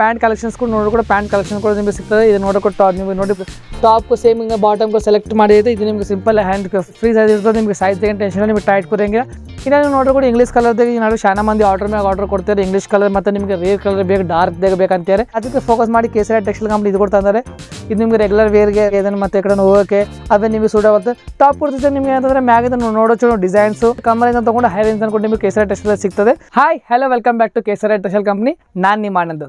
pant collections ಕೂಡ ನೋಡಿ ಕೂಡ ಪ್ಯಾಂಟ್ ಕಲೆಕ್ಷನ್ ಕೂಡ ನಿಮಗೆ ಸಿಗ್ತದೆ ಇದು ಕೂಡ ಟಾಪ್ ನಿಮಗೆ ನೋಡಿ ಟಾಪ್ಗೂ ಸೇಮ್ ಹಿಂಗೆ ಬಾಟಮ್ಗೂ ಸೆಲೆಕ್ಟ್ ಮಾಡಿದೆ ಇದು ನಿಮಗೆ ಸಿಂಪಲ್ ಹ್ಯಾಂಡ್ ಫ್ರೀ ಸೈಜ್ ಇರ್ತದೆ ನಿಮಗೆ ಸೈಜ್ ತೆಗೆ ಟೆನ್ಷನ್ ನಿಮಗೆ ಟೈಟ್ ಕೊಡಂಗೆ ಇನ್ನು ನೀವು ನೋಡಿ ಕೂಡ ಇಂಗ್ಲೀಷ್ ಕಲರ್ದಾಗ ನಾಡು ಶಾನ ಮಂದಿ ಆರ್ಡರ್ ಮೇಲೆ ಆರ್ಡರ್ ಕೊಡ್ತಾರೆ ಇಂಗ್ಲೀಷ್ ಕಲರ್ ಮತ್ತೆ ನಿಮಗೆ ರೇರ್ ಕಲರ್ ಬೇಕು ಡಾರ್ಕ್ ದಾಗ ಬೇಕಂತಾರೆ ಅದಕ್ಕೆ ಫೋಕಸ್ ಮಾಡಿ ಕೇಸರಿ ಟೆಕ್ಸ್ಟೈಲ್ ಕಂಪ್ನಿ ಇದು ಕೊಡ್ತಾರೆ ಇದು ನಿಮಗೆ ರೆಗ್ಯುಲರ್ ವೇರ್ಗೆ ಇದನ್ನು ಮತ್ತೆ ಈ ಕಡೆ ಹೋಗೋಕೆ ಅದೇ ನಿಮಗೆ ಸೂಟ್ ಆಗುತ್ತೆ ಟಾಪ್ ಕೊಡ್ತಿದ್ರೆ ನಿಮಗೆ ಅಂತಂದ್ರೆ ಮ್ಯಾಗಿಂದ ನೋಡೋ ಚಲೋ ಡಿಸೈನ್ಸ್ ಕಮರಿಂದ ತಗೊಂಡು ಹೈರೇಂಜ್ ಅನ್ಕೊಂಡು ನಿಮಗೆ ಕೇಸರಿ ಟೆಕ್ಸ್ಟೈಲ್ ಸಿಗ್ತದೆ hi hello welcome back to Kesari textile company ನಾನು ನಿಮ್ಮ ಆನಂದ್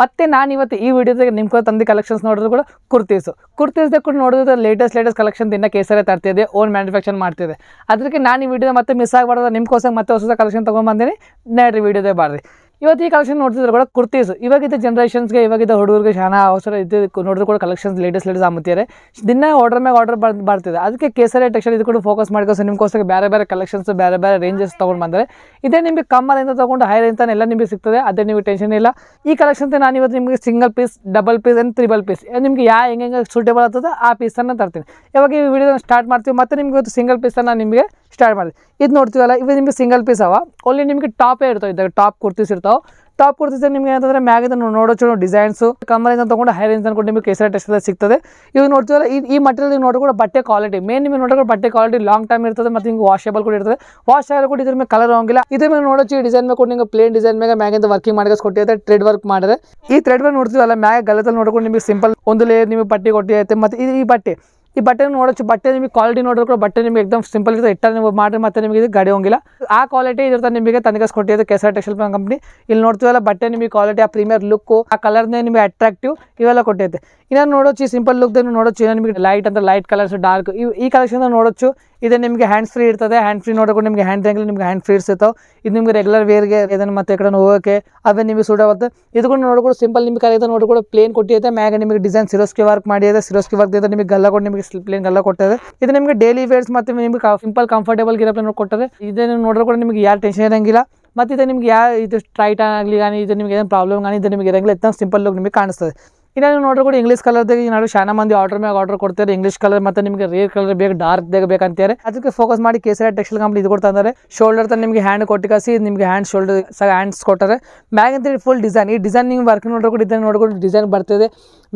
ಮತ್ತೆ ನಾನು ಇವತ್ತು ಈ ವಿಡಿಯೋದಾಗ ನಿಮ್ಮ ತಂದು ಕಲೆಕ್ಷನ್ಸ್ ನೋಡಿದ್ರು ಕೂಡ ಕುರ್ತೀಸು ಕುರ್ತೀಸ್ದೆ ಕೂಡ ನೋಡಿದ್ರೆ ಲೇಟೆಸ್ಟ್ ಲೇಟೆಸ್ಟ್ ಕಲೆಕ್ಷನ್ ದಿನ ಕೇಸರೇ ತರ್ತಿದೆ ಓನ್ ಮ್ಯಾನುಫ್ಯಾಕ್ಚರ್ ಮಾಡ್ತಿದೆ ಅದಕ್ಕೆ ನಾನು ಈ ವಿಡಿಯೋ ಮತ್ತೆ ಮಿಸ್ ಆಗಬಾರ್ದು ನಿಮ್ಗೋಸ್ಕರ ಮತ್ತೆ ಹೊಸ ಕಲೆಕ್ಷನ್ ತೊಗೊಂಡ್ಬಂದಿನಿ ನೋಡ್ರಿ ವಿಡಿಯೋದೇ ಬಾರ್ರಿ ಇವತ್ತು ಈ ಕಲೆಕ್ಷನ್ ನೋಡ್ತಿದ್ರು ಕೂಡ ಕುರ್ತೀಸ್ ಇವಾಗಿದ್ದ ಜನರೇಷನ್ಸ್ಗೆ ಇವಾಗಿದ್ದ ಹುಡುಗರಿಗೆ ಶಾನ ಅವಸರ ಇದ್ದು ನೋಡಿದ್ರು ಕೂಡ ಕಲೆಕ್ಷನ್ಸ್ ಲೇಟೆಸ್ಟ್ ಲೇಟೆಸ್ಟ್ ಆಮುತ್ತಾರೆ ದಿನ ಆರ್ಡರ್ ಮ್ಯಾಗ ಆರ್ಡರ್ ಬಂದು ಬರ್ತಿದೆ ಅದಕ್ಕೆ ಕೇಸರಿ ಟೆಕ್ಸ್ಟೈಲ್ ಇದು ಕೂಡ ಫೋಕಸ್ ಮಾಡ್ಕೋಸ್ ನಿಮಗೋಸ್ಕರ ಬೇರೆ ಬೇರೆ ಕಲೆಕ್ಷನ್ಸ್ ಬೇರೆ ಬೇರೆ ರೇಂಜಸ್ ತೊಗೊಂಡು ಬಂದರೆ ಇದೇ ನಿಮಗೆ ತಗೊಂಡು ತೊಗೊಂಡು ರೇಂಜ್ ಅಂತ ಎಲ್ಲ ನಿಮಗೆ ಸಿಗ್ತದೆ ಅದೇ ನಿಮಗೆ ಟೆನ್ಷನ್ ಇಲ್ಲ ಈ ಕಲೆಕ್ಷನ್ಸ್ ನಾನು ಇವತ್ತು ನಿಮಗೆ single piece double piece and triple piece ನಿಮಗೆ ಯಾ ಹೆಂಗೆ ಸೂಟೇಬಲ್ ಆಗ್ತದೆ ಆ ಪೀಸನ್ನು ತರ್ತೀನಿ ಇವಾಗ ಈ ವಿಡಿಯೋನ ಸ್ಟಾರ್ಟ್ ಮಾಡ್ತೀವಿ ಮತ್ತು ನಿಮಗೆ ಇವತ್ತು ಸಿಂಗಲ್ ಪೀಸನ್ನು ನಿಮಗೆ ಸ್ಟಾರ್ಟ್ ಮಾಡಿದೆ ಇದು ನೋಡ್ತೀವಲ್ಲ ಇವು ನಿಮಗೆ ಸಿಂಗಲ್ ಪೀಸ್ ಅವ ಓನ್ಲಿ ನಿಮಗೆ ಟಾಪೇ ಇರ್ತಾವೆ ಇದ್ದಾಗ ಟಾಪ್ ಕುರ್ತೀಸ್ ಇರ್ತಾವೆ ಟಾಪ್ ಕುರ್ತೀಸ್ ನಿಮಗೆ ಏನಂತಂದ್ರೆ ಮ್ಯಾಗಿಂದ ನೋಡೋ ಚೂರು ಡಿಸೈನ್ಸು ಕಮರಿಂದ ತೊಗೊಂಡು ಹೈ ರೇಂಜ್ ಅನ್ಕೊಂಡು ನಿಮಗೆ ಕೇಸರ ಟೆಸ್ಟ್ ಸಿಗ್ತದೆ ಇವು ನೋಡ್ತೀವಲ್ಲ ಈ ಈ ಮಟೀರಿಯಲ್ ನೋಡಿ ಕೂಡ ಬಟ್ಟೆ ಕ್ವಾಲಿಟಿ ಮೇನ್ ನಿಮಗೆ ಕೂಡ ಬಟ್ಟೆ ಕ್ವಾಲಿಟಿ ಲಾಂಗ್ ಟೈಮ್ ಇರ್ತದೆ ಮತ್ತು ನಿಮಗೆ ವಾಷೇಬಲ್ ಕೂಡ ಇರ್ತದೆ ವಾಶ್ ಆಗಲು ಕೂಡ ಇದ್ರ ಮೇಲೆ ಕಲರ್ ಹೋಗಿಲ್ಲ ಇದ್ರ ಮೇಲೆ ನೋಡೋ ಡಿಸೈನ್ ಮೇಲೆ ನಿಮಗೆ ಪ್ಲೇನ್ ಡಿಸೈನ್ ಮೇಲೆ ಮ್ಯಾಗಿಂದ ವರ್ಕಿಂಗ್ ಮಾಡಿಸ್ ಕೊಟ್ಟಿದೆ ಥ್ರೆಡ್ ವರ್ಕ್ ಮಾಡಿದ್ರೆ ಈ ಥ್ರೆಡ್ ವರ್ಕ್ ನೋಡ್ತೀವಲ್ಲ ಮ್ಯಾಗ ಗಲದಲ್ಲಿ ನೋಡಿಕೊಂಡು ನಿಮಗೆ ಸಿಂಪಲ್ ಒಂದು ಲೇಯರ್ ನಿಮಗೆ ಬಟ್ಟೆ ಕೊಟ್ಟಿರುತ್ತೆ ಮತ್ತು ಈ ಬಟ್ಟೆ ಈ ಬಟ್ಟೆ ನೋಡಿ ಬಟ್ಟೆ ನಿಮಗೆ ಕ್ವಾಲಿಟಿ ನೋಡಿ ಬಟ್ಟೆ ನಿಮಗೆ एकदम ಸಿಂಪಲ್ ಇರೋದಕ್ಕೆ ಇಟ್ಟರೆ ನಿಮಗೆ ಮಾಡ್ರೆ ಮತ್ತೆ ನಿಮಗೆ ಗಾಡಿ ಹೋಗೋಂಗಿಲ್ಲ ಆ ಕ್ವಾಲಿಟಿ ಇರುತ್ತೆ ನಿಮಗೆ ತನಕ ಕೊಟಿಯದ ಕೆಸರ ಟೆಕ್ಸ್ಟೈಲ್ ಕಂಪನಿ ಇಲ್ಲಿ ನೋಡ್ತೀರಾ ಬಟ್ಟೆ ನಿಮಗೆ ಕ್ವಾಲಿಟಿ ಆ ಪ್ರೀಮಿಯರ್ ಲುಕ್ ಆ ಕಲರ್ ನೇ ನಿಮಗೆ ಅಟ್ರ್ಯಾಕ್ಟಿವ್ ಈವಳ ಕೊಟತೆ ಇನ್ನ ನೋಡಿ ಸಿಂಪಲ್ ಲುಕ್ ದನ ನೋಡಿ ಏನ ನಿಮಗೆ ಲೈಟ್ ಅಂತ ಲೈಟ್ ಕಲರ್ಸ್ ಡಾರ್ಕ್ ಈ 컬یکشن ನೋಡ್ಚು ಇದು ನಿಮಗೆ ಹ್ಯಾಂಡ್ ಫ್ರೀ ಇರ್ತದೆ ಹ್ಯಾಂಡ್ ಫ್ರೀ ನೋಡಿಕೊಂಡು ನಿಮಗೆ ಹ್ಯಾಂಡ್ ಬ್ಯಾಂಗಲ್ ನಿಮಗೆ ಹ್ಯಾಂಡ್ ಫ್ರೀ ಇರ್ತಾವೆ ಇದು ನಿಮಗೆ ರೆಗ್ಯುಲರ್ ವೇರ್ಗೆ ಇದನ್ನು ಮತ್ತೆ ಕಡೆ ಹೋಗೋಕೆ ಅವೇ ನಿಮಗೆ ಸೂಟ್ ಆಗುತ್ತೆ ಇದು ಕೂಡ ನೋಡ್ಕೊಂಡು ಸಿಂಪಲ್ ನಿಮ್ಗೆ ಕಲಿಯುತ್ತೆ ನೋಡ್ಕೊಂಡು ಪ್ಲೇನ್ ಕೊಟ್ಟಿದೆ ಮ್ಯಾಗ ನಿಮಗೆ ಡಿಸೈನ್ ಸಿರೋಸ್ಕಿ ವರ್ಕ್ ಮಾಡಿದೆ ಸಿರೋಸ್ಕಿ ವರ್ಕ್ ಇದೆ ನಿಮಗೆ ಗಲ್ಲ ಕೊಟ್ಟು ನಿಮಗೆ ಪ್ಲೇನ್ ಗಲ್ಲ ಕೊಟ್ಟಿದೆ ಇದು ನಿಮಗೆ ಡೈಲಿ ವೇರ್ಸ್ ಮತ್ತೆ ನಿಮಗೆ ಸಿಂಪಲ್ ಕಂಫರ್ಟೇಬಲ್ ಇರೋ ನೋಡಿ ಕೊಟ್ಟರೆ ಇದನ್ನು ನೋಡ್ರೆ ಕೂಡ ನಿಮಗೆ ಯಾರು ಟೆನ್ಷನ್ ಇರಂಗಿಲ್ಲ ಮತ್ತೆ ಇದು ನಿಮಗೆ ಯಾವ ಇದು ಸ್ಟ್ರೈಟ್ ಆಗಲಿ ಇದು ನಿಮಗೆ ಏನು ಪ್ರಾಬ್ಲಮ್ ಇದು ನಿಮಗೆ ಇರಂಗಿಲ್ಲ ಇತ್ತ ಸಿಂಪಲ್ ಲುಕ್ ನಿಮಗೆ ಕಾಣಿಸ್ತದೆ ಇನ್ನು ನೀವು ನೋಡ್ರಿ ಕೂಡ ಇಂಗ್ಲೀಷ್ ಕಲರ್ದಾಗ ಈ ನಾಡು ಶಾನ ಮಂದಿ ಆರ್ಡರ್ ಮ್ಯಾಗ ಆರ್ಡರ್ ಕೊಡ್ತಾರೆ ಇಂಗ್ಲೀಷ್ ಕಲರ್ ಮತ್ತೆ ನಿಮಗೆ ರೇರ್ ಕಲರ್ ಬೇಕು ಡಾರ್ಕ್ ದಾಗ ಬೇಕಂತಾರೆ ಅದಕ್ಕೆ ಫೋಕಸ್ ಮಾಡಿ ಕೇಸರಿ ಟೆಕ್ಸ್ಟೈಲ್ ಕಂಪ್ನಿ ಇದು ಕೊಡ್ತಾ ಶೋಲ್ಡರ್ ತನ ನಿಮಗೆ ಹ್ಯಾಂಡ್ ಕೊಟ್ಟು ಕಸಿ ನಿಮಗೆ ಹ್ಯಾಂಡ್ ಶೋಲ್ಡರ್ ಹ್ಯಾಂಡ್ಸ್ ಕೊಟ್ಟಾರೆ ಮ್ಯಾಗ್ ಅಂತೇಳಿ ಫುಲ್ ಡಿಸೈನ್ ಈ ಡಿಸೈನ್ ನೀವು ವರ್ಕ್ ನೋಡ್ರಿ ಕೂಡ ಇದನ್ನು ನೋಡ್ಕೊಂಡು ಡಿಸೈನ್ ಬರ್ತದೆ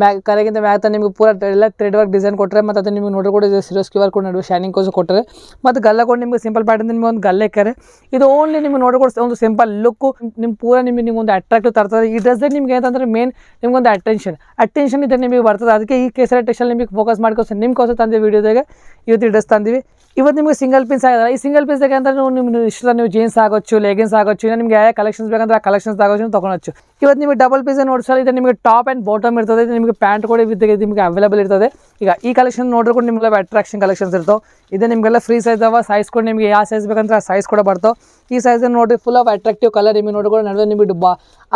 ಮ್ಯಾಗ ಕರೆಗಿಂತ ಮ್ಯಾಗ್ ತ ನಿಮಗೆ ಪೂರ ಎಲ್ಲ ಥ್ರೆಡ್ ವರ್ಕ್ ಡಿಸೈನ್ ಕೊಟ್ಟರೆ ಮತ್ತು ಅದು ನಿಮಗೆ ನೋಡ್ರಿ ಕೂಡ ಸೀರಿಯಸ್ ಆರ್ ಕೂಡ ನಡುವೆ ಶೈನಿಂಗ್ ಕೋಸು ಕೊಟ್ಟರೆ ಮತ್ತು ಗಲ್ಲ ಕೊಟ್ಟು ನಿಮಗೆ ಸಿಂಪಲ್ ಪ್ಯಾಟರ್ನ್ ನಿಮಗೆ ಒಂದು ಗಲ್ಲ ಇಕ್ಕಾರೆ ಇದು ಓನ್ಲಿ ನಿಮಗೆ ನೋಡ್ಕೊಡ್ಸ ಒಂದು ಸಿಂಪಲ್ ಲುಕ್ ನಿಮ್ಮ ಪೂರ ನಿಮಗೆ ನಿಮ್ಗೆ ಒಂದು ಅಟ್ರಾಕ್ಟಿವ್ ತರ್ತದೆ ಈ ಡ್ರೆಸ್ ನಿಮ್ಗೆ ಏನಂತಂದ್ರೆ ಮೇನ್ ನಿಮ್ಗೊಂದು ಅಟೆನ್ಷನ್ ಅಟೆನ್ಷನ್ ಇದ್ದರೆ ನಿಮಗೆ ಬರ್ತದೆ ಅದಕ್ಕೆ ಈ ಕೇಸರಿ ಟೆಕ್ಸ್ಟೈಲ್ ನಿಮಗೆ ಫೋಕಸ್ ಮಾಡ್ಕೊಸಿ ನಿಮ್ಗೋಸ್ಕರ ತಂದೆ ವೀಡಿಯೋದಾಗೆ ಇವತ್ತು ಡ್ರೆಸ್ ತಂದೀವಿ ಇವತ್ತು ನಿಮಗೆ ಸಿಂಗಲ್ ಪೀಸ್ ಆಗಿದೆ ಈ ಸಿಂಗಲ್ ಪೀಸ್ ಬೇಕಂದ್ರೆ ನೀವು ನಿಮ್ಮ ಇಷ್ಟ ನೀವು ಜೀನ್ಸ್ ಆಗೋಚ್ಚು ಲೆಗಿನ್ಸ್ ಆಗೋಚ್ಚು ಇನ್ನು ನಿಮಗೆ ಯಾವ ಕಲೆಕ್ಷನ್ಸ್ ಬೇಕಂದ್ರೆ ಆ ಕಲೆಕ್ಷನ್ಸ್ ಆಗೋಚ್ಚು ಇವತ್ತು ನಿಮಗೆ ಡಬಲ್ ಪೀಸ್ ನೋಡಿ ಸರ್ ಇದು ನಿಮಗೆ ಟಾಪ್ ಆ್ಯಂಡ್ ಬಾಟಮ್ ಇರ್ತದೆ ಇದು ನಿಮಗೆ ಪ್ಯಾಂಟ್ ಕೂಡ ಇದು ನಿಮಗೆ ಅವೈಲೇಬಲ್ ಇರ್ತದೆ ಈಗ ಈ ಕಲೆಕ್ಷನ್ ನೋಡ್ರಿ ಕೂಡ ನಿಮಗೆ ಅಟ್ರಾಕ್ಷನ್ ಕಲೆಕ್ಷನ್ಸ್ ಇರ್ತೋ ಇದೆ ನಿಮಗೆಲ್ಲ ಫ್ರೀ ಸೈಜ್ ಅವ ಸೈಜ್ ಕೂಡ ನಿಮಗೆ ಯಾವ ಸೈಜ್ ಬೇಕಂದ್ರೆ ಆ ಸೈಜ್ ಕೂಡ ಬರ್ತಾವೆ ಈ ಸೈಜ್ ನೋಡಿ ಫುಲ್ ಆಫ್ ಅಟ್ರಾಕ್ಟಿವ್ ಕಲರ್ ನಿಮಗೆ ಕೂಡ ನಡುವೆ ನಿಮಗೆ ಡುಬ್ಬ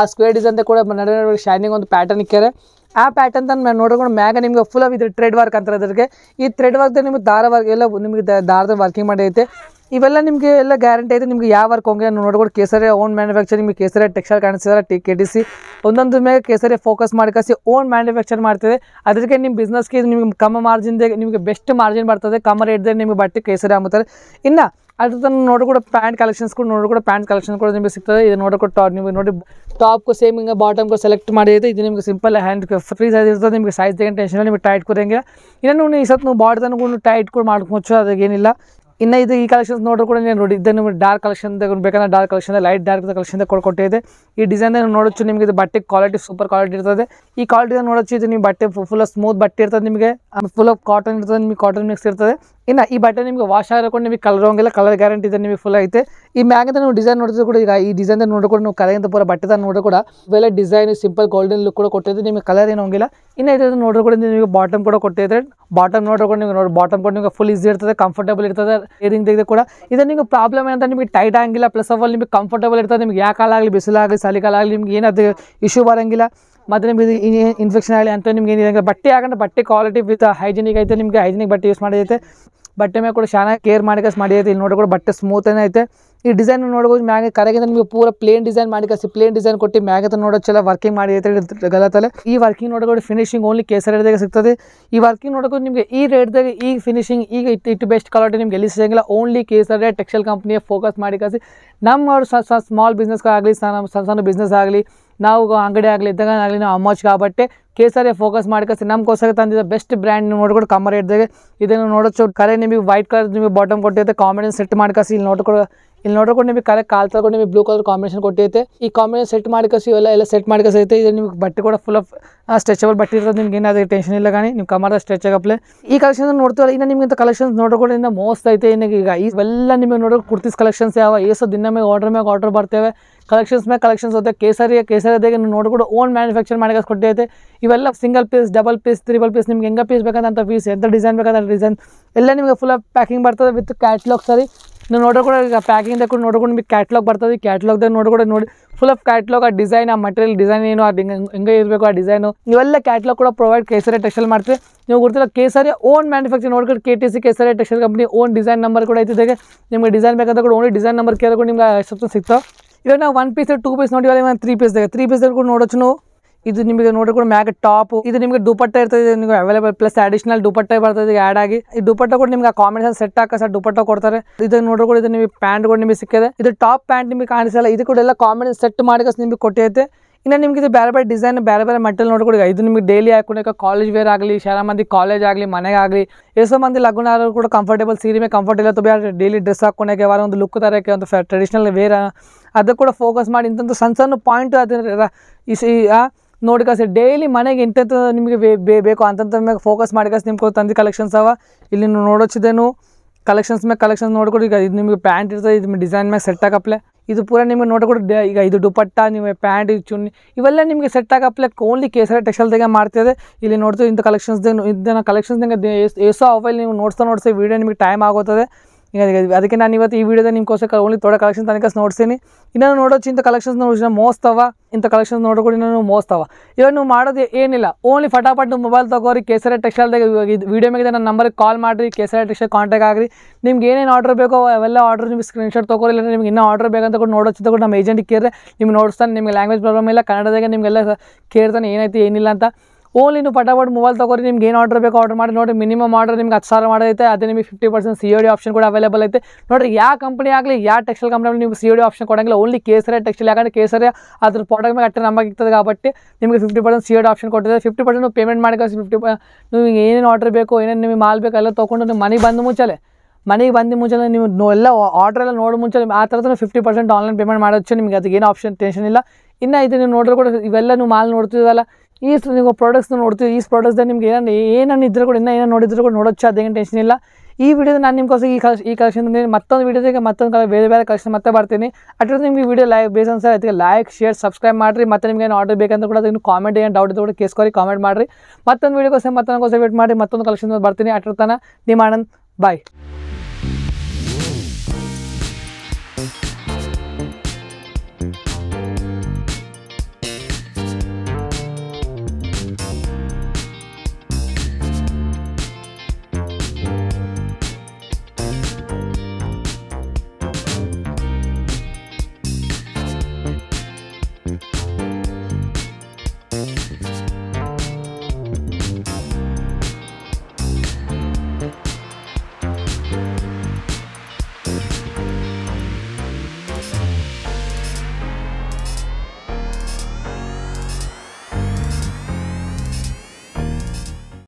ಆ ಸ್ಕ್ವೇರ್ ಡಿಸೈನ್ ಕೂಡ ನಡುವೆ ಶೈನಿಂಗ್ ಒಂದು ಪ್ಯಾಟರ್ನ್ ಇಕ್ಕಾರೆ ಆ ಪ್ಯಾಟರ್ನ್ ತನ್ನ ನೋಡ್ಕೊಂಡು ಮ್ಯಾಗ ನಿಮಗೆ ಫುಲ್ ಇದು ಥ್ರೆಡ್ ವರ್ಕ್ ಅಂತಾರೆ ಅದ್ರಿಗೆ ಈ ಥ್ರೆಡ್ ವರ್ಕ್ ನಿಮಗೆ ದಾರ ವರ್ಕ್ ಎಲ್ಲ ನಿಮಗೆ ದಾರದ ವರ್ಕಿಂಗ್ ಐತೆ ಇವೆಲ್ಲ ನಿಮಗೆ ಎಲ್ಲ ಗ್ಯಾರಂಟಿ ಐತೆ ನಿಮಗೆ ಯಾವ ವರ್ಕ್ ಹೋಗಿ ನಾವು ನೋಡ್ಬೋದು ಕೇಸರಿ ಓನ್ ಮ್ಯಾನುಫ್ಯಾಕ್ಚರ್ ನಿಮಗೆ ಕೇಸರಿ ಟೆಕ್ಸ್ಟೈಲ್ ಕಾಣಿಸ್ತಿದ್ದಾರೆ ಟಿ ಕೆ ಡಿ ಸಿ ಒಂದೊಂದು ಮೇಲೆ ಕೇಸರಿ ಫೋಕಸ್ ಮಾಡ್ಕಸಿ ಓನ್ ಮ್ಯಾನುಫ್ಯಾಕ್ಚರ್ ಮಾಡ್ತಿದೆ ಅದಕ್ಕೆ ನಿಮ್ಮ ಬಿಸ್ನೆಸ್ಗೆ ನಿಮ್ಗೆ ಕಮ್ಮ ಮಾರ್ಜಿನ್ದಾಗೆ ನಿಮಗೆ ಬೆಸ್ಟ್ ಮಾರ್ಜಿನ್ ಬರ್ತದೆ ಕಮ್ಮ ರೇಟ್ದಾಗ ನಿಮಗೆ ಬಟ್ಟೆ ಕೇಸರಿ ಅಮ್ಮುತ್ತಾರೆ ಇನ್ನು ಅದ್ರ ನೋಡಿ ಕೂಡ ಪ್ಯಾಂಟ್ ಕಲೆಕ್ಷನ್ಸ್ ಕೂಡ ನೋಡಿ ಕೂಡ ಪ್ಯಾಂಟ್ ಕಲೆಕ್ಷನ್ ಕೂಡ ನಿಮಗೆ ಸಿಗ್ತದೆ ಇದು ನೋಡಿಕೊಂಡು ಟಾಪ್ ನಿಮಗೆ ನೋಡಿ ಟಾಪ್ಗೂ ಸೇಮ್ ಹಿಂಗೆ ಬಾಟಮ್ಗೂ ಸೆಲೆಕ್ಟ್ ಮಾಡಿದೆ ಇದು ನಿಮಗೆ ಸಿಂಪಲ್ ಹ್ಯಾಂಡ್ ಫ್ರೀ ಸೈಜ್ ಇರ್ತದೆ ನಿಮಗೆ ಸೈಜ್ ಏನು ಟೆನ್ಷನ್ ನಿಮಗೆ ಟೈಟ್ ಕೂಡ ಹೆಂಗೆ ಇನ್ನೂ ಈ ಸತ್ ನೀವು ಬಾಡಿ ಕೂಡ ಟೈಟ್ ಕೂಡ ಮಾಡ್ಕೊಚ್ಚು ಅದಾಗೇನಿಲ್ಲ ಇನ್ನು ಇದು ಈ ಕಲೆಕ್ಷನ್ ನೋಡ್ರಿ ಕೂಡ ನೀವು ನೋಡಿ ಇದನ್ನು ಡಾರ್ಕ್ ಕಲೆಕ್ಷನ್ ಬೇಕಂದ್ರೆ dark collection light dark collection ಕೊಡ್ಕೊಟ್ಟಿದೆ ಈ ಡಿಸೈನ್ ನೋಡೋಚ್ಚು ನಿಮಗೆ ಇದು ಬಟ್ಟೆ ಕ್ವಾಲಿಟಿ ಸೂಪರ್ ಕ್ವಾಲಿಟಿ ಇರ್ತದೆ ಈ ಕ್ವಾಲಿಟಿ ನೋಡೋಚ್ಚು ಇದು ನಿಮ್ಮ ಬಟ್ಟೆ ಫುಲ್ ಸ್ಮೂತ್ ಬಟ್ಟೆ ಇರ್ತದೆ ನಿಮಗೆ ಫುಲ್ ಆಫ್ ಕಾಟನ್ ಇರ್ತದೆ ನಿಮ್ಗೆ ಕಾಟನ್ ಮಿಕ್ಸ್ ಇರ್ತದೆ ಇನ್ನು ಈ ಬಟ್ಟೆ ನಿಮಗೆ ವಾಶ್ ಆಗಿರ್ಕೊಂಡು ನಿಮಗೆ ಕಲರ್ ಹೋಗಿಲ್ಲ ಕಲರ್ ಗ್ಯಾರಂಟಿ ಇದೆ ನಿಮಗೆ ಫುಲ್ ಐತೆ ಈ ಮ್ಯಾಗಿಂದ ನೀವು ಡಿಸೈನ್ ನೋಡಿದ್ರು ಕೂಡ ಈಗ ಈ ಡಿಸೈನ್ ನೋಡಿಕೊಂಡು ನೀವು ಕಲೆಯಿಂದ ಪೂರ ಬಟ್ಟೆ ನೋಡಿದ್ರು ಕೂಡ ಬೆಲೆ ಡಿಸೈನ್ ಸಿಂಪಲ್ ಗೋಲ್ಡನ್ ಲುಕ್ ಕೂಡ ಕೊಟ್ಟಿದ್ದು ನಿಮಗೆ ಕಲರ್ ಏನು ಹೋಗಿಲ್ಲ ಇನ್ನು ಇದನ್ನು ನೋಡಿದ್ರು ಕೂಡ ನಿಮಗೆ ಬಾಟಮ್ ಕೂಡ ಕೊಟ್ಟಿದ್ರೆ ಬಾಟಮ್ ನೋಡಿದ್ರು ಕೂಡ ನಿಮಗೆ ನೋಡಿ ಬಾಟಮ್ ಕೂಡ ನಿಮಗೆ ಫುಲ್ ಈಸಿ ಇರ್ತದೆ ಕಂಫರ್ಟೇಬಲ್ ಇರ್ತದೆ ಏರಿಂಗ್ ತೆಗೆದು ಕೂಡ ಇದು ನಿಮಗೆ ಪ್ರಾಬ್ಲಮ್ ಏನಂತ ನಿಮಗೆ ಟೈಟ್ ಆಗಿಲ್ಲ ಪ್ಲಸ್ ಅವಲ್ಲಿ ನಿಮಗೆ ಕಂಫರ್ಟಬಲ್ ಇರ್ತದೆ ನಿಮಗೆ ಆಗಲಿ ಬಿಸಿಲಾಗಲಿ ಆಗಲಿ ನಿಮ್ಗೆ ಏನದು ಇಶ್ಯೂ ಬರೋಂಗಿಲ್ಲ ಮತ್ತು ನಿಮಗೆ ಇದು ಇನ್ಫೆಕ್ಷನ್ ಆಗಲಿ ಅಂತ ನಿಮ್ಗೆ ಏನಿದೆ ಬಟ್ಟೆ ಆಗಂದ್ರೆ ಬಟ್ಟೆ ಕ್ವಾಲಿಟಿ ವಿತ್ ಹೈಜಿನಿಕ್ ಐತೆ ನಿಮಗೆ ಹೈಜಿನಿಕ್ ಬಟ್ಟೆ ಯೂಸ್ ಮಾಡಿದೈತೆ ಬಟ್ಟೆ ಮೇಲೆ ಕೂಡ ಶಾನಾಗಿ ಕೇರ್ ಮಾಡಿಕಸ್ ಮಾಡಿ ಐತೆ ಇಲ್ಲಿ ನೋಡ್ಕೊಂಡು ಬಟ್ಟೆ ಸ್ಮೂತನೇ ಐತೆ ಈ ಡಿಸೈನ್ ನೋಡ್ಬೋದು ಮ್ಯಾಗೆ ಕರೆಗಿಂತ ನಿಮಗೆ ಪೂರ ಪ್ಲೇನ್ ಡಿಸೈನ್ ಮಾಡಿ ಕಸಿ ಪ್ಲೇನ್ ಡಿಸೈನ್ ಕೊಟ್ಟು ಮ್ಯಾಗತ್ತ ನೋಡೋದು ಚಲೋ ವರ್ಕಿಂಗ್ ಮಾಡಿ ಐತೆ ಈ ವರ್ಕಿಂಗ್ ನೋಡ್ಕೊಂಡು ಫಿನಿಶಿಂಗ್ ಓನ್ಲಿ ಕೇಸರಿದಾಗ ಸಿಗ್ತದೆ ಈ ವರ್ಕಿಂಗ್ ನೋಡೋಕೆ ನಿಮಗೆ ಈ ರೇಟ್ದಾಗ ಈ ಫಿನಿಶಿಂಗ್ ಈಗ ಇಟ್ಟು ಇಟ್ಟು ಬೆಸ್ಟ್ ಕ್ವಾಲಿಟಿ ನಿಮ್ಗೆ ಎಲ್ಲಿ ಸಿಗಂಗಿಲ್ಲ ಓನ್ಲಿ ಕೇಸರಿ ಟೆಕ್ಸ್ಟೈಲ್ ಕಂಪ್ನಿಯ ಫೋಕಸ್ ಮಾಡಿ ಕಸಿ ನಮ್ಮ ಸ್ಮಾಲ್ ಬಿಸ್ನೆಸ್ಗಾಗಲಿ ಸಣ್ಣ ಸಣ್ಣ ಸಣ್ಣ ಬಿಸ್ನೆಸ್ ಆಗಲಿ ನಾವು ಅಂಗಡಿ ಆಗಲಿ ಇದ್ದಾಗ ಆಗಲಿ ನಾವು ಅಮೌಚ್ కాబట్టి ಕೇಸರಿ ಫೋಕಸ್ ಮಾಡ್ಕೊಸಿ ನಮ್ಗೋಸ್ಕರ ತಂದಿದ್ದ ಬೆಸ್ಟ್ ಬ್ರ್ಯಾಂಡ್ ನೋಡ್ಕೊಂಡು ಕಮರ್ ಇದ್ದಾಗ ಇದನ್ನು ನೋಡೋದು ಕರೆ ನಿಮಗೆ ವೈಟ್ ಕಲರ್ ನಿಮಗೆ ಬಾಟಮ್ ಕೊಟ್ಟಿದ್ದೆ ಕಾಂಬಿನೇಷನ್ ಸೆಟ್ ಮಾಡ್ಕೊಸಿ ಇಲ್ಲಿ ನೋಡ್ಕೊಂಡು ಇಲ್ಲಿ ನೋಡ್ಕೊಂಡು ನಿಮಗೆ ಕರೆಕ್ಟ್ ಕಾಲ್ ತಗೊಂಡು ನಿಮಗೆ ಬ್ಲೂ ಕಲರ್ ಕಾಂಬಿನೇಷನ್ ಕೊಟ್ಟಿರುತ್ತೆ ಈ ಕಾಂಬಿನೇಷನ್ ಸೆಟ್ ಮಾಡ್ಕೋಸಿ ಇವೆಲ್ಲ ಎಲ್ಲ ಸೆಟ್ ಮಾಡ್ಕೋಸೈತೆ ಇದು ನಿಮ್ಗೆ ಬಟ್ಟೆ ಕೂಡ ಫುಲ್ ಆಫ್ ಸ್ಟ್ರೆಚಬಲ್ ಬಟ್ಟೆ ಇರೋದು ನಿಮ್ಗೆ ಏನಾದರೂ ಟೆನ್ಷನ್ ಇಲ್ಲ ಕಾಣಿ ನಿಮ್ಮ ಕಮರ ಸ್ಟ್ರೆಚ್ ಆಗಪ್ಲೆ ಈ ಕಲೆಕ್ಷನ್ ನೋಡ್ತೀವಲ್ಲ ಇನ್ನು ನಿಮ್ಗೆ ಕಲೆಕ್ಷನ್ಸ್ ನೋಡ್ಕೊಂಡು ಇನ್ನು ಮೋಸ್ಟ್ ಐತೆ ಈಗ ಇವೆಲ್ಲ ನಿಮಗೆ ನೋಡೋ ಕುರ್ತಿಸ್ ಕಲೆಕ್ಷನ್ಸ್ ಯಾವ ಏಸೋ ದಿನ ಮೇಲೆ ಆರ್ಡರ್ ಮೇಲೆ ಆರ್ಡರ್ ಬರ್ತೇವೆ ಕಲೆಕ್ಷನ್ಸ್ ಮೇಲೆ ಕಲೆಕ್ಷನ್ಸ್ ಕೇಸರಿ ಕೇಸರಿಯ ಕೇಸರಿಯಾದಾಗ ನೋಡ್ಕೊಂಡು ಓನ್ ಮ್ಯಾನುಫ್ಯಾಕ್ಚರ್ ಮಾಡಿ ಕೊಟ್ಟೈತೆ ಇವೆಲ್ಲ single piece double piece triple piece ನಿಮ್ಗೆ ಹೆಂಗೆ ಪೀಸ್ ಬೇಕಂತ ಪೀಸ್ ಎಂಥ ಡಿಸೈನ್ ಬೇಕಂತ ಡಿಸೈನ್ ಎಲ್ಲ ನಿಮಗೆ ಫುಲ್ ಪ್ಯಾಕಿಂಗ್ ಬರ್ತದೆ ವಿತ್ ಕ್ಯಾಟ್ಲಾಗ್ ಸರಿ ನನ್ ಆರ್ಡರ್ ಕೂಡ ಪ್ಯಾಕಿಂಗ್ ಅಂತ ಕೂಡ ನೋಡ್ಕೊಂಡೆ ಕ್ಯಾಟಲಾಗ್ ಬರ್ತದೆ ಕ್ಯಾಟಲಾಗ್ ದೆ ನೋಡ್ಕೊಂಡೆ ನೋಡಿ ಫುಲ್ ಆಫ್ ಕ್ಯಾಟಲಾಗ್ ಆ ಡಿಸೈನ್ ಆ ಮ್ಯಾಟೀರಿಯಲ್ ಡಿಸೈನ್ ಏನು ಹೇಂಗೇ ಇರಬೇಕು ಆ ಡಿಸೈನ್ ಇದೆಲ್ಲ ಕ್ಯಾಟಲಾಗ್ ಕೂಡ ಪ್ರೊವೈಡ್ ಕೇಸರಿ ಟೆಕ್ಸ್ಟೈಲ್ ಮಾಡ್ತೀವಿ ನೀವು ಗುರ್ತಿದ್ರೆ ಕೇಸರಿ ಓನ್ ಮ್ಯಾನುಫ್ಯಾಕ್ಚರಿಂಗ್ ನೋಡ್ಕೊಂಡೆ KTC Kesari textile company own design number ಕೂಡ ಇದೆ ತೆಗ ನಿಮಗೆ ಡಿಸೈನ್ ಬೇಕಂತ ಕೂಡ ಓನ್ಲಿ ಡಿಸೈನ್ નંબર ಕೇಳ್ಕೊಂಡ್ರೆ ನಿಮಗೆ ಇಷ್ಟು ಸಿಕ್ತೋ ಇರನಾ 1 ಪೀಸ್ 2 ಪೀಸ್ ನೋಡಿ ಅಲ್ಲಿ 1 3 ಪೀಸ್ ತೆಗ 3 ಪೀಸ್ ತೆಗ ನೋಡ್ಚನೋ ಇದು ನಿಮಗೆ ಕೂಡ ಮ್ಯಾಗ ಟಾಪ್ ಇದು ನಿಮಗೆ ದುಪಟ್ಟ ಇರ್ತದೆ ನಿಮಗೆ ಅವೈಲೇಬಲ್ ಪ್ಲಸ್ ಅಡಿಷನಲ್ ದುಪಟ್ಟ ಬರ್ತದೆ ಆಡ್ ಆಗಿ ಈ ದುಪಟ್ಟ ಕೂಡ ನಿಮ್ಗೆ ಕಾಂಬಿನೇಷನ್ ಸೆಟ್ ಹಾಕ ಸರ್ ದುಪಟ್ಟ ಕೊಡ್ತಾರೆ ಇದು ಕೂಡ ಇದು ನಿಮಗೆ ಪ್ಯಾಂಟ್ ಕೂಡ ನಿಮಗೆ ಸಿಕ್ಕಿದೆ ಇದು ಟಾಪ್ ಪ್ಯಾಂಟ್ ನಿಮಗೆ ಕಾಣಿಸಲ್ಲ ಇದು ಕೂಡ ಎಲ್ಲ ಕಾಂಬಿನೇಷನ್ ಸೆಟ್ ಮಾಡಿ ನಿಮಗೆ ಕೊಟ್ಟೈತೆ ಇನ್ನು ನಿಮಗೆ ಇದು ಬೇರೆ ಬೇರೆ ಡಿಸೈನ್ ಬೇರೆ ಬೇರೆ ಮೆಟೀರಿಯಲ್ ನೋಡ್ಕೊಡಿ ಇದು ನಿಮಗೆ ಡೈಲಿ ಹಾಕೊಳಕ್ಕೆ ಕಾಲೇಜ್ ವೇರ್ ಆಗಲಿ ಶಾಲಾ ಮಂದಿ ಕಾಲೇಜ್ ಆಗಲಿ ಮನೆಗೆ ಆಗಲಿ ಎಷ್ಟೋ ಮಂದಿ ಲಗ್ನ ಕೂಡ ಕಂಫರ್ಟೇಬಲ್ ಸೀರೆ ಮೇಲೆ ಕಂಫರ್ಟ್ ಇಲ್ಲ ಬೇರೆ ಡೈಲಿ ಡ್ರೆಸ್ ಹಾಕೊಂಡಾಗೆ ಅವರ ಒಂದು ಲುಕ್ ತರಕ್ಕೆ ಒಂದು ಟ್ರೆಡಿಷನಲ್ ವೇರ್ ಅದು ಕೂಡ ಫೋಕಸ್ ಮಾಡಿ ಇಂಥದ್ದು ಸಣ್ಣ ಸಣ್ಣ ಪಾಯಿಂಟ್ ಅದರ ಈ ನೋಡಿ ಕಸ ಡೈಲಿ ಮನೆಗೆ ಇಂಥಂಥ ನಿಮಗೆ ಬೇ ಬೇಕು ಅಂತಂತ ಮ್ಯಾಗೆ ಫೋಕಸ್ ಮಾಡಿ ಕಸ ನಿಮ್ಗೆ ತಂದು ಕಲೆಕ್ಷನ್ಸ್ ಅವ ಇಲ್ಲಿ ನೋಡೋಚಿದ್ದೇನು ಕಲೆಕ್ಷನ್ಸ್ ಮ್ಯಾಗೆ ಕಲೆಕ್ಷನ್ಸ್ ನೋಡ್ಕೊಡಿ ಈಗ ಇದು ನಿಮಗೆ ಪ್ಯಾಂಟ್ ಇರ್ತದೆ ಇದು ಡಿಸೈನ್ ಮ್ಯಾಗೆ ಸೆಟ್ ಆಗಪ್ಲೆ ಇದು ಪೂರ ನಿಮಗೆ ನೋಡ್ಕೊಡಿ ಈಗ ಇದು ದುಪಟ್ಟ ನಿಮಗೆ ಪ್ಯಾಂಟ್ ಇದು ಚುನ್ನಿ ಇವೆಲ್ಲ ನಿಮಗೆ ಸೆಟ್ ಆಗಪ್ಲೆ ಓನ್ಲಿ ಕೇಸರ ಟೆಕ್ಸಲ್ದಾಗೆ ಮಾಡ್ತಿದೆ ಇಲ್ಲಿ ನೋಡ್ತೀವಿ ಇಂಥ ಕಲೆಕ್ಷನ್ಸ್ದಾಗ ಇದನ್ನು ಕಲೆಕ್ಷನ್ಸ್ನಾಗ ಏಸೋ ಅವೈಲ್ ನೀವು ನೋಡ್ತಾ ನೋಡ್ತಾ ವೀಡಿಯೋ ನಿಮಗೆ ಟೈಮ್ ಆಗೋತದೆ ಅದಕ್ಕೆ ನಾನು ಇವತ್ತು ಈ ನಿಮ್ಮ ನಿಮ್ಗೋಸ್ಕರ ಓನ್ಲಿ ತೋಡ ಕಲೆಕ್ಷನ್ ತನಕ ನೋಡ್ತೀನಿ ಇನ್ನೂ ಇಂಥ ಕಲೆಕ್ಷನ್ಸ್ ನೋಡಿದ್ರೆ ಮೋಸ್ತವ ಇಂಥ ಕಲೆಕ್ಷನ್ಸ್ ನೋಡಿಕೊಂಡು ಇನ್ನೂ ಮೋಸ್ತವ ಇವಾಗ ನೀವು ಮಾಡೋದು ಏನಿಲ್ಲ ಓನ್ಲಿ ಫಟಾಫಟ್ ಮೊಬೈಲ್ ತೊಗೋರಿ ಕೇಸರಿ ಟೆಕ್ಸ್ಟೈಲ್ದಾಗ ವಿಡಿಯೋ ಮೇಲೆ ನನ್ನ ನಂಬರ್ಗೆ ಕಾಲ್ ಮಾಡಿರಿ ಕೇಸರಿ ಟೆಕ್ಸ್ಟೈಲ್ ಕಾಂಟ್ಯಾಕ್ಟ್ ಆಗಿರಿ ನಿಮ್ಗೆ ಏನೇನು ಆರ್ಡರ್ ಬೇಕೋ ಅವೆಲ್ಲ ಆರ್ಡರ್ ನಿಮ್ಗೆ ಸ್ಕ್ರೀನ್ಶಾಟ್ ತಗೋರಿ ಇಲ್ಲ ನಿಮ್ಗೆ ಇನ್ನೂ ಆರ್ಡರ್ ಬೇಕಂತ ಕೂಡ ನೋಡೋ ಕೂಡ ನಮ್ಮ ಏಜೆಂಟ್ ಕೇಳಿದ್ರೆ ನಿಮ್ಗೆ ನೋಡಿಸ್ತಾನೆ ನಿಮ್ಗೆ ಲ್ಯಾಂಗ್ವೇಜ್ ಪ್ರಾಬ್ಲಮ್ ಇಲ್ಲ ಕನ್ನಡದಾಗೆ ನಿಮಗೆಲ್ಲ ಕೇಳ್ತಾನೆ ಏನಾಯ್ತು ಏನಿಲ್ಲ ಅಂತ ಓನ್ಲಿ ನೀವು ಪಟಾಪಟ್ ಮೊಬೈಲ್ ತಗೋರಿ ನಿಮ್ಗೆ ಏನು ಆರ್ಡರ್ ಬೇಕು ಆರ್ಡರ್ ಮಾಡಿ ನೋಡಿ ಮಿನಿಮಮ್ ಆರ್ಡರ್ ನಿಮ್ಗೆ ಹತ್ತು ಸಾವಿರ ಮಾಡೈತೆ ಅದೇ ನಿಮಗೆ fifty percent C D option ಕೂಡ ಅವೈಲೇಬಲ್ ಐತೆ ನೋಡಿ ಯಾವ ಕಂಪನಿ ಆಗಲಿ ಯಾವ ಟೆಕ್ಸ್ಟೈಲ್ ಕಂಪನಿ ನಿಮ್ಗೆ ಸಿ ಡಿ ಆಪ್ಷನ್ ಕೊಡಂಗಿಲ್ಲ ಓನ್ಲಿ ಕೇಸರ ಟೆಕ್ಸ್ಟೈಲ್ ಯಾಕಂದ್ರೆ ಕೇಸರ ಅದ್ರ ಪ್ರಾಡಕ್ಟ್ ಮೇಲೆ ಅಟ್ಟೆ ನಮಗೆ ಇರ್ತದೆ ಕಾಬಟ್ಟಿ ನಿಮಗೆ fifty percent C D option ಕೊಟ್ಟಿದೆ ಫಿಫ್ಟಿ ಪರ್ಸೆಂಟ್ ನೀವು ಪೇಮೆಂಟ್ ಮಾಡಿ ಕಳಿಸಿ ಫಿಫ್ಟಿ ನೀವು ಏನೇನು ಆರ್ಡರ್ ಬೇಕು ಏನೇನು ನಿಮಗೆ ಮಾಲ್ ಬೇಕು ಎಲ್ಲ ತೊಗೊಂಡು ನಿಮ್ಮ ಮನೆಗೆ ಬಂದು ಮುಂಚೆ ಮನೆಗೆ ಬಂದು ಮುಂಚೆ ನೀವು ಎಲ್ಲ ಆರ್ಡರ್ ಎಲ್ಲ ನೋಡಿ ಮುಂಚೆ ಆ ಥರದ್ದು ಫಿಫ್ಟಿ ಪರ್ಸೆಂಟ್ ಆನ್ಲೈನ್ ಪೇಮೆಂಟ್ ಮಾಡೋದು ನಿಮಗೆ ಅದಕ್ಕೆ ಏನು ಆಪ್ಷನ್ ಟೆನ್ಷನ್ ಇಲ್ಲ ಇನ್ನು ಇದು ನೀವು ನೋಡಿದ್ರೆ ಕೂಡ ಇವೆಲ್ಲ ನೀವು ಮಾಲ್ ನೋಡ್ತಿದ್ದಲ್ಲ ಈ ನೀವು ಪ್ರಾಡಕ್ಟ್ಸ್ನ ನೋಡ್ತೀವಿ ಈ ಪ್ರಾಡಕ್ಟ್ಸ್ದಾಗ ನಿಮ್ಗೆ ಏನು ಏನೇನು ಇದ್ರೆ ಕೂಡ ಇನ್ನೂ ಏನೋ ನೋಡಿದ್ರು ಕೂಡ ನೋಡೋ ಚಾದ ಏನು ಟೆನ್ಷನ್ ಇಲ್ಲ ಈ ವಿಡಿಯೋದ ನಾನು ನಿಮ್ಗೋಸ್ಕರ ಈ ಕಲ್ ಈ ಕಲೆಕ್ಷನ್ ಮತ್ತೊಂದು ವೀಡಿಯೋದಾಗ ಮತ್ತೊಂದು ಕಲ ಬೇರೆ ಬೇರೆ ಕಲೆಕ್ಷನ್ ಮತ್ತೆ ಬರ್ತೀನಿ ಅಟ್ರಲ್ಲಿ ನಿಮಗೆ ವೀಡಿಯೋ ಲೈಕ್ ಬೇಸ್ ಅನ್ಸರ್ ಅದಕ್ಕೆ ಲೈಕ್ ಶೇರ್ ಸಬ್ಸ್ಕ್ರೈಬ್ ಮಾಡಿರಿ ಮತ್ತೆ ನಿಮಗೆ ಏನು ಆರ್ಡರ್ ಬೇಕಂತ ಕೂಡ ಅದನ್ನು ಕಾಮೆಂಟ್ ಏನು ಡೌಟ್ ಇದ್ದರೂ ಕೂಡ ಕೇಸ್ಕೊರಿ ಕಾಮೆಂಟ್ ಮಾಡಿರಿ ಮತ್ತೊಂದು ವೀಡಿಯೋಗೋಸ್ಕರ ಮತ್ತೊಂದು ವೇಟ್ ಮಾಡಿ ಮತ್ತೊಂದು ಕಲೆಕ್ಷನ್ ಬರ್ತೀನಿ ಅಟ್ರ ತನ ನಿಮ್ಮ ಆನಂದ್ ಬಾಯ್